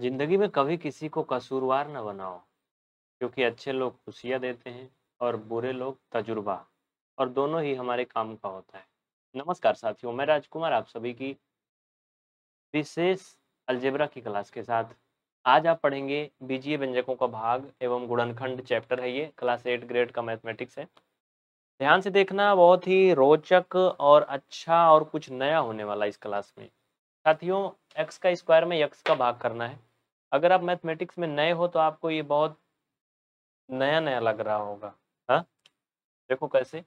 जिंदगी में कभी किसी को कसूरवार न बनाओ क्योंकि अच्छे लोग खुशियाँ देते हैं और बुरे लोग तजुर्बा और दोनों ही हमारे काम का होता है नमस्कार साथियों मैं राजकुमार आप सभी की विशेष अलजेबरा की क्लास के साथ आज आप पढ़ेंगे बीजीय व्यंजकों का भाग एवं गुणनखंड चैप्टर है ये क्लास एट ग्रेड का मैथमेटिक्स है ध्यान से देखना बहुत ही रोचक और अच्छा और कुछ नया होने वाला इस क्लास में साथियों एक्स का स्क्वायर में यक्स का भाग करना है अगर आप मैथमेटिक्स में नए हो तो आपको ये बहुत नया नया लग रहा होगा हाँ देखो कैसे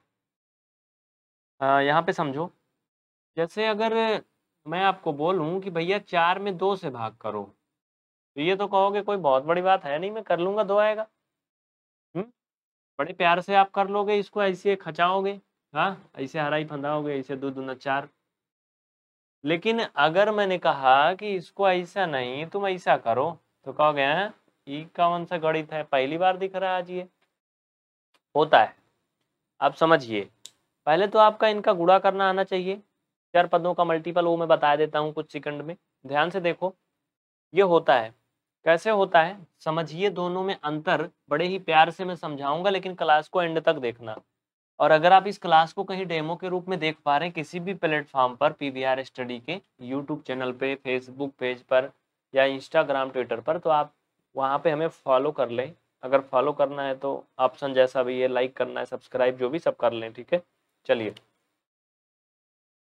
यहाँ पे समझो जैसे अगर मैं आपको बोलूँ कि भैया चार में दो से भाग करो तो ये तो कहोगे कोई बहुत बड़ी बात है नहीं मैं कर लूँगा दो आएगा हुँ? बड़े प्यार से आप कर लोगे इसको ऐसे खचाओगे हाँ ऐसे हराई फंदाओगे ऐसे दो दूना चार लेकिन अगर मैंने कहा कि इसको ऐसा नहीं तुम ऐसा करो तो कहोगे ई कौन सा गणित है पहली बार दिख रहा है आज ये होता है आप समझिए पहले तो आपका इनका गुड़ा करना आना चाहिए चार पदों का मल्टीपल वो मैं बता देता हूँ कुछ सेकंड में ध्यान से देखो ये होता है कैसे होता है समझिए दोनों में अंतर बड़े ही प्यार से मैं समझाऊंगा लेकिन क्लास को एंड तक देखना और अगर आप इस क्लास को कहीं डेमो के रूप में देख पा रहे हैं किसी भी प्लेटफॉर्म पर पी स्टडी के यूट्यूब चैनल पे फेसबुक पेज पर या इंस्टाग्राम ट्विटर पर तो आप वहाँ पे हमें फॉलो कर लें अगर फॉलो करना है तो ऑप्शन जैसा भी है लाइक करना है सब्सक्राइब जो भी सब कर लें ठीक है चलिए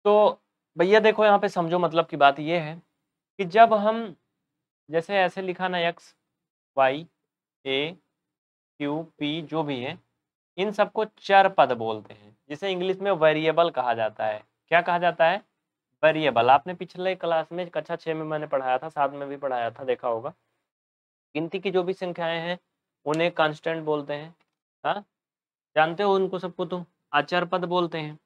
तो भैया देखो यहाँ पे समझो मतलब की बात ये है कि जब हम जैसे ऐसे लिखा ना X Y A Q P जो भी है इन सबको चर पद बोलते हैं जिसे इंग्लिश में वेरिएबल कहा जाता है क्या कहा जाता है वेरिएबल आपने पिछले क्लास में कक्षा अच्छा छः में मैंने पढ़ाया था सात में भी पढ़ाया था देखा होगा गिनती की जो भी संख्याएं हैं उन्हें कांस्टेंट बोलते हैं हाँ जानते हो उनको सबको तुम आचार पद बोलते हैं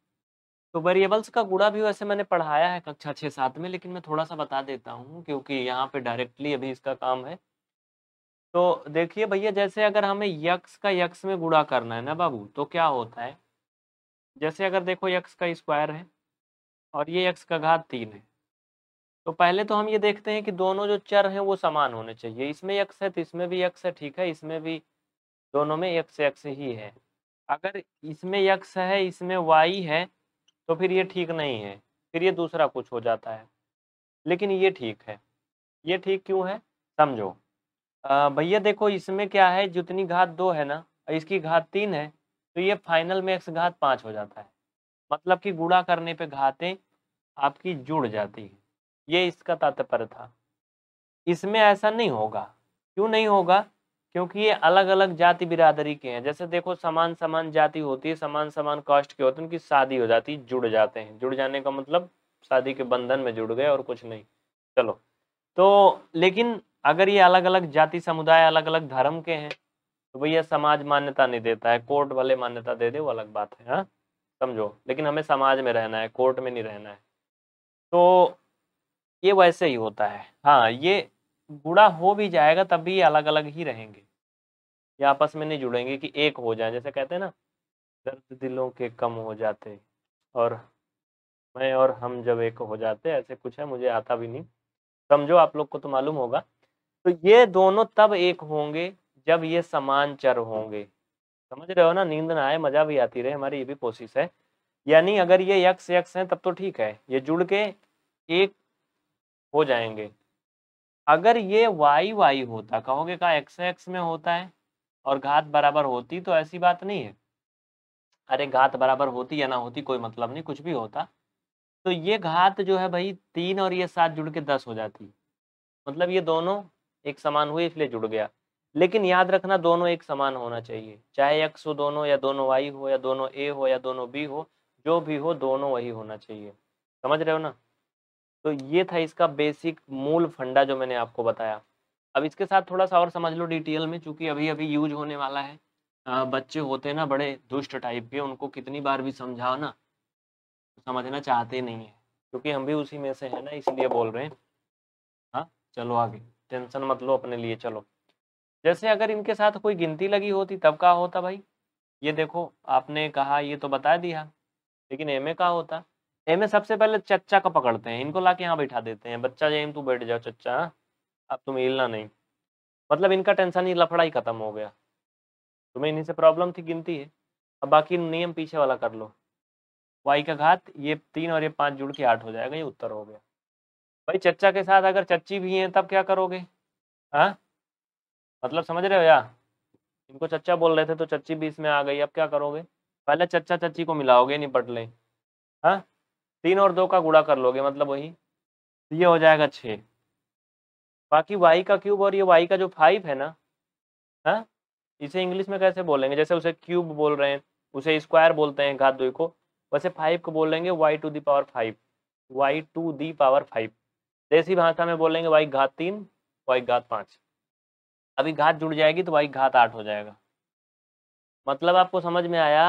तो वेरिएबल्स का गुड़ा भी वैसे मैंने पढ़ाया है कक्षा छः सात में लेकिन मैं थोड़ा सा बता देता हूँ क्योंकि यहाँ पे डायरेक्टली अभी इसका काम है तो देखिए भैया जैसे अगर हमें यक्स का यक्स में गुड़ा करना है ना बाबू तो क्या होता है जैसे अगर देखो यक्स का स्क्वायर है और ये यक्स का घात तीन है तो पहले तो हम ये देखते हैं कि दोनों जो चर हैं वो समान होने चाहिए इसमें यक्स है तो इसमें भी यक्स है ठीक है इसमें भी दोनों में यक्स यक्स ही है अगर इसमें यक्स है इसमें वाई है तो फिर ये ठीक नहीं है फिर ये दूसरा कुछ हो जाता है लेकिन ये ठीक है ये ठीक क्यों है समझो भैया देखो इसमें क्या है जितनी घात दो है ना इसकी घात तीन है तो ये फाइनल में एक्स घात पाँच हो जाता है मतलब कि गुड़ा करने पे घातें आपकी जुड़ जाती है ये इसका तात्पर्य था इसमें ऐसा नहीं होगा क्यों नहीं होगा क्योंकि ये अलग अलग जाति बिरादरी के हैं जैसे देखो समान समान जाति होती है समान समान कास्ट के होते हैं उनकी शादी हो जाती है जुड़ जाते हैं जुड़ जाने का मतलब शादी के बंधन में जुड़ गए और कुछ नहीं चलो तो लेकिन अगर ये अलग अलग जाति समुदाय अलग अलग धर्म के हैं तो भैया समाज मान्यता नहीं देता है कोर्ट वाले मान्यता दे दे वो अलग बात है हाँ समझो लेकिन हमें समाज में रहना है कोर्ट में नहीं रहना है तो ये वैसे ही होता है हाँ ये बुरा हो भी जाएगा तब भी ये अलग अलग ही रहेंगे ये आपस में नहीं जुड़ेंगे कि एक हो जाए जैसे कहते हैं ना दर्द दिलों के कम हो जाते और मैं और हम जब एक हो जाते ऐसे कुछ है मुझे आता भी नहीं समझो आप लोग को तो मालूम होगा तो ये दोनों तब एक होंगे जब ये समान चर होंगे समझ रहे हो ना नींद ना आए मजा भी आती रहे हमारी ये भी कोशिश है यानी अगर ये यक्ष यक्ष हैं तब तो ठीक है ये जुड़ के एक हो जाएंगे अगर ये वाई वाई होता कहोगे कहा एक्स एक्स में होता है और घात बराबर होती तो ऐसी बात नहीं है अरे घात बराबर होती या ना होती कोई मतलब नहीं कुछ भी होता तो ये घात जो है भाई तीन और ये सात जुड़ के दस हो जाती मतलब ये दोनों एक समान हुए इसलिए जुड़ गया लेकिन याद रखना दोनों एक समान होना चाहिए चाहे एक्स हो दोनों या दोनों वाई हो या दोनों ए हो या दोनों बी हो जो भी हो दोनों वही होना चाहिए समझ रहे हो ना तो ये था इसका बेसिक मूल फंडा जो मैंने आपको बताया अब इसके साथ थोड़ा सा और समझ लो डिटेल में चूंकि अभी अभी यूज होने वाला है आ, बच्चे होते हैं ना बड़े दुष्ट टाइप के उनको कितनी बार भी समझाओ ना समझना चाहते नहीं है क्योंकि हम भी उसी में से है ना इसलिए बोल रहे हैं हाँ चलो आगे टेंशन मत लो अपने लिए चलो जैसे अगर इनके साथ कोई गिनती लगी होती तब का होता भाई ये देखो आपने कहा ये तो बता दिया लेकिन एम ए का होता एम सबसे पहले चच्चा का पकड़ते हैं इनको लाके यहाँ बैठा देते हैं बच्चा जेम तू बैठ जाओ चच्चा अब तुम हिलना नहीं मतलब इनका टेंशन ही लफड़ा ही खत्म हो गया तुम्हें इन्हीं से प्रॉब्लम थी गिनती है अब बाकी नियम पीछे वाला कर लो वाई का घात ये तीन और ये पाँच जुड़ के आठ हो जाएगा ये उत्तर हो गया भाई चचा के साथ अगर चच्ची भी हैं तब क्या करोगे हाँ मतलब समझ रहे हो या इनको चच्चा बोल रहे थे तो चच्ची भी इसमें आ गई अब क्या करोगे पहले चच्चा चच्ची को मिलाओगे निपट लें हाँ तीन और दो का गुड़ा कर लोगे मतलब वही तो ये हो जाएगा छः बाकी वाई का क्यूब और ये वाई का जो फाइव है ना हाँ इसे इंग्लिश में कैसे बोलेंगे जैसे उसे क्यूब बोल रहे हैं उसे स्क्वायर बोलते हैं घात दुई को वैसे फाइव को बोलेंगे Y to the power five Y to the power five देसी भाषा में बोलेंगे वाई घात तीन वाई घात पांच अभी घात जुड़ जाएगी तो वाई घात आठ हो जाएगा मतलब आपको समझ में आया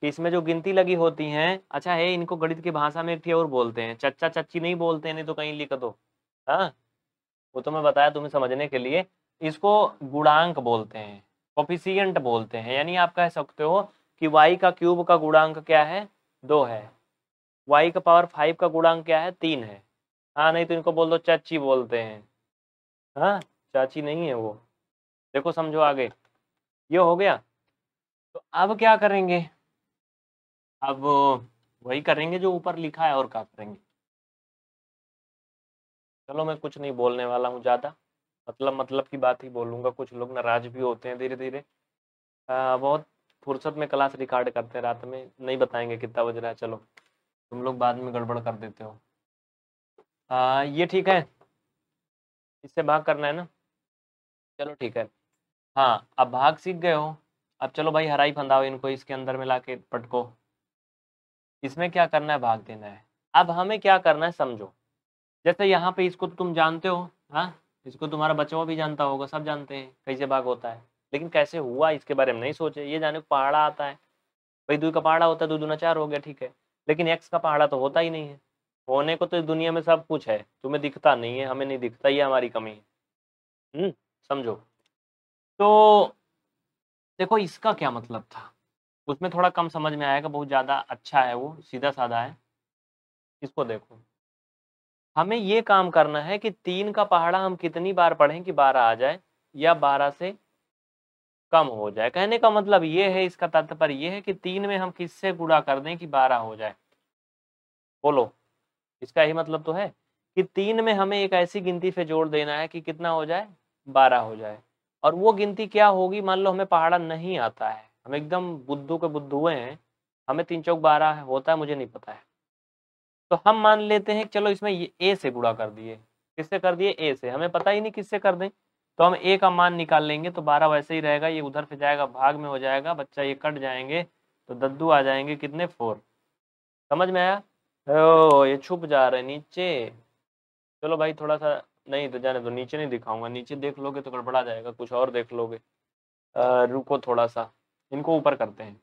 कि इसमें जो गिनती लगी होती हैं अच्छा है इनको गणित की भाषा में एक और बोलते हैं चच्चा चच्ची नहीं बोलते हैं नहीं तो कहीं लिख दो हाँ वो तो मैं बताया तुम्हें समझने के लिए इसको गुणांक बोलते हैं कॉफिशियंट बोलते हैं यानी आप कह सकते हो कि वाई का क्यूब का गुणांक क्या है दो है वाई का पावर फाइव का गुणांक क्या है तीन है हाँ नहीं तो इनको बोल दो चाची बोलते हैं हाँ चाची नहीं है वो देखो समझो आगे ये हो गया तो अब क्या करेंगे अब वही करेंगे जो ऊपर लिखा है और क्या करेंगे चलो मैं कुछ नहीं बोलने वाला हूँ ज़्यादा मतलब मतलब की बात ही बोलूंगा कुछ लोग नाराज भी होते हैं धीरे धीरे हाँ, बहुत फुर्सत में क्लास रिकॉर्ड करते हैं रात में नहीं बताएंगे कितना बज रहा है चलो तुम लोग बाद में गड़बड़ कर देते हो आ, ये ठीक है इससे भाग करना है ना चलो ठीक है हाँ अब भाग सीख गए हो अब चलो भाई हराई फंदाओ इनको इसके अंदर में लाके के पटको इसमें क्या करना है भाग देना है अब हमें क्या करना है समझो जैसे यहाँ पे इसको तुम जानते हो हाँ इसको तुम्हारा बचवा भी जानता होगा सब जानते हैं कैसे भाग होता है लेकिन कैसे हुआ इसके बारे में नहीं सोचे ये जाने को पहाड़ा आता है भाई दू का पहाड़ा होता है दो दूना चार हो गया ठीक है लेकिन एक्स का पहाड़ा तो होता ही नहीं है होने को तो इस दुनिया में सब कुछ है तुम्हें दिखता नहीं है हमें नहीं दिखता ये हमारी कमी है हम्म, समझो तो देखो इसका क्या मतलब था उसमें थोड़ा कम समझ में आएगा बहुत ज़्यादा अच्छा है वो सीधा साधा है इसको देखो हमें ये काम करना है कि तीन का पहाड़ा हम कितनी बार पढ़ें कि बारह आ जाए या बारह से कम हो जाए कहने का मतलब ये है इसका तात्पर्य ये है कि तीन में हम किससे गुड़ा कर दें कि बारह हो जाए बोलो इसका ही मतलब तो है कि तीन में हमें एक ऐसी गिनती पे जोड़ देना है कि कितना हो जाए बारह हो जाए और वो गिनती क्या होगी मान लो हमें पहाड़ा नहीं आता है हम एकदम बुद्धू के बुद्धुए हैं हमें तीन चौक बारह होता है मुझे नहीं पता है तो हम मान लेते हैं चलो इसमें ये ए से गुड़ा कर दिए किससे कर दिए ए से हमें पता ही नहीं किससे कर दें तो हम ए का मान निकाल लेंगे तो बारह वैसे ही रहेगा ये उधर से जाएगा भाग में हो जाएगा बच्चा ये कट जाएंगे तो दद्दू आ जाएंगे कितने फोर समझ में आया ओ ये छुप जा रहे है नीचे चलो भाई थोड़ा सा नहीं तो जाने तो नीचे नहीं दिखाऊंगा नीचे देख लोगे तो गड़बड़ा जाएगा कुछ और देख लोगे रुको थोड़ा सा इनको ऊपर करते हैं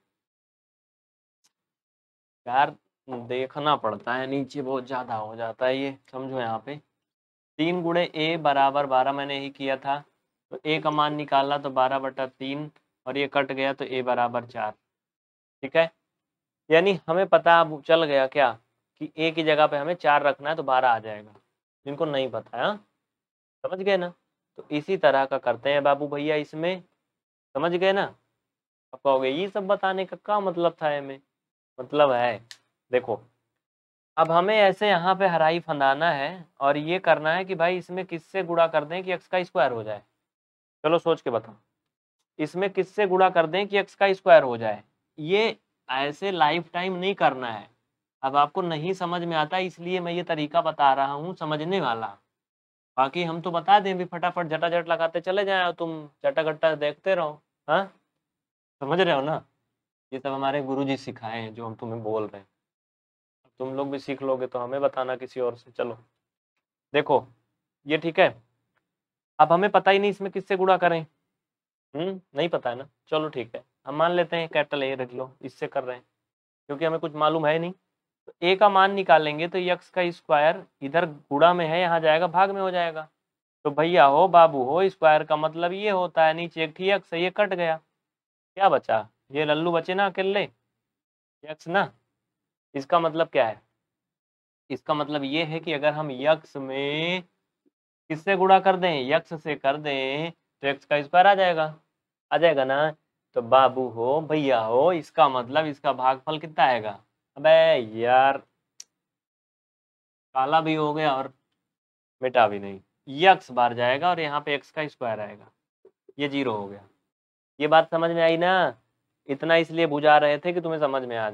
यार देखना पड़ता है नीचे बहुत ज़्यादा हो जाता है ये समझो यहाँ पे तीन गुड़े ए बराबर बारह मैंने ही किया था तो ए का मान निकाला तो बारह बटा तीन और ये कट गया तो ए बराबर चार ठीक है यानी हमें पता अब चल गया क्या कि ए की जगह पे हमें चार रखना है तो बारह आ जाएगा जिनको नहीं पता है हाँ? समझ गए ना तो इसी तरह का करते हैं बाबू भैया इसमें समझ गए ना अब कहोगे ये सब बताने का क्या मतलब था हमें मतलब है देखो अब हमें ऐसे यहाँ पे हराई फंदाना है और ये करना है कि भाई इसमें किससे गुड़ा कर दें कि एक्स का स्क्वायर हो जाए चलो सोच के बताओ इसमें किससे गुड़ा कर दें कि एक्स का स्क्वायर हो जाए ये ऐसे लाइफ टाइम नहीं करना है अब आपको नहीं समझ में आता इसलिए मैं ये तरीका बता रहा हूँ समझने वाला बाकी हम तो बता दें भी फटाफट झटाझट जट लगाते चले जाए तुम तुम चटागट्टा देखते रहो हाँ समझ रहे हो ना ये सब हमारे गुरु जी सिखाए हैं जो हम तुम्हें बोल रहे हैं तुम लोग भी सीख लोगे तो हमें बताना किसी और से चलो देखो ये ठीक है अब हमें पता ही नहीं इसमें किससे गुड़ा करें हम्म नहीं पता है ना चलो ठीक है हम मान लेते हैं कैटल ए रख लो इससे कर रहे हैं क्योंकि हमें कुछ मालूम है नहीं तो ए का मान निकालेंगे तो यक्स का स्क्वायर इधर गुड़ा में है यहाँ जाएगा भाग में हो जाएगा तो भैया हो बाबू हो स्क्वायर का मतलब ये होता है नीचे एक ठीक से ये कट गया क्या बचा ये लल्लू बचे ना अकेले यक्स ना इसका मतलब क्या है इसका मतलब ये है कि अगर हम यक्स में किससे गुड़ा कर दें यक्स से कर दें तो यक्स का स्क्वायर आ जाएगा आ जाएगा ना तो बाबू हो भैया हो इसका मतलब इसका भागफल कितना आएगा अबे यार काला भी हो गया और मिटा भी नहीं ये एक्स बार जाएगा और यहाँ पे एक्स का स्क्वायर आएगा ये जीरो हो गया ये बात समझ में आई ना इतना इसलिए बुझा रहे थे कि तुम्हें समझ में आ जाए